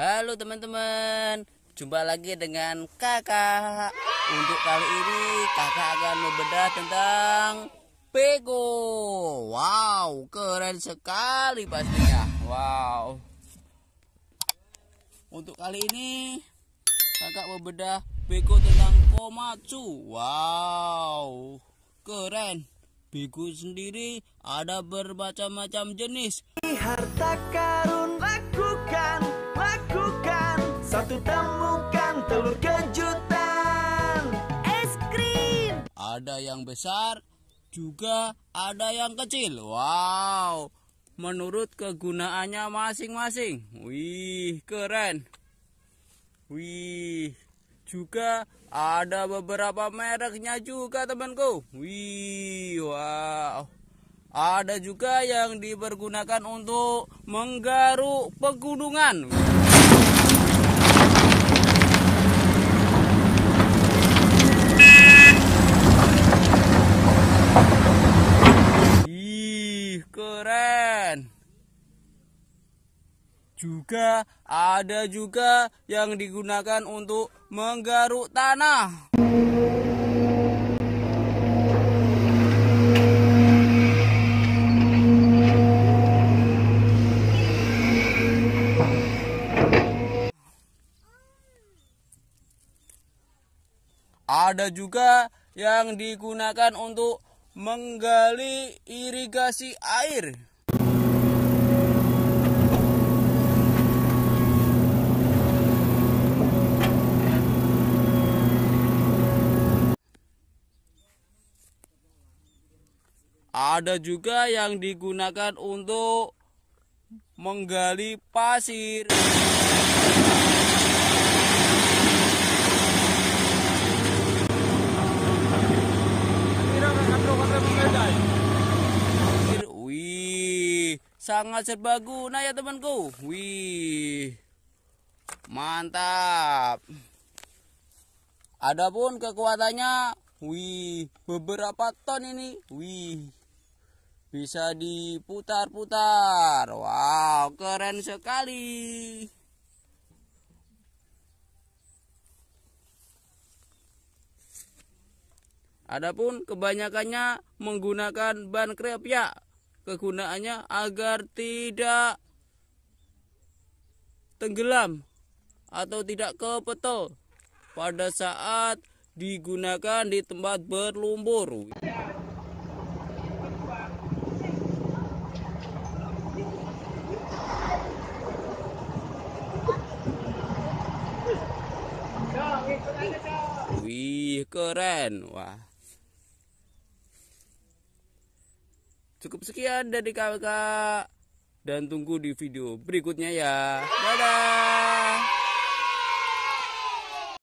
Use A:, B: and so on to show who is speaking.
A: Halo teman-teman, jumpa lagi dengan kakak. Untuk kali ini kakak akan membedah tentang Pego. Wow, keren sekali pastinya. Wow. Untuk kali ini kakak membedah Pego tentang Komatsu. Wow, keren. Bego sendiri ada bermacam-macam jenis. Harta karun lakukan lakukan Satu temukan telur kejutan Es krim Ada yang besar juga ada yang kecil Wow Menurut kegunaannya masing-masing Wih keren Wih juga ada beberapa mereknya juga temanku. Wih, wow. Ada juga yang dipergunakan untuk menggaruk pegunungan. juga ada juga yang digunakan untuk menggaruk tanah. Ada juga yang digunakan untuk menggali irigasi air. Ada juga yang digunakan untuk menggali pasir. Wih, sangat serbaguna ya temanku. Wih, mantap. Adapun kekuatannya, wih, beberapa ton ini. Wih bisa diputar-putar. Wow, keren sekali. Adapun kebanyakannya menggunakan ban krep ya Kegunaannya agar tidak tenggelam atau tidak kepetel pada saat digunakan di tempat berlumpur. Wih, keren. Wah. Cukup sekian dari kakak dan tunggu di video berikutnya ya. Dadah.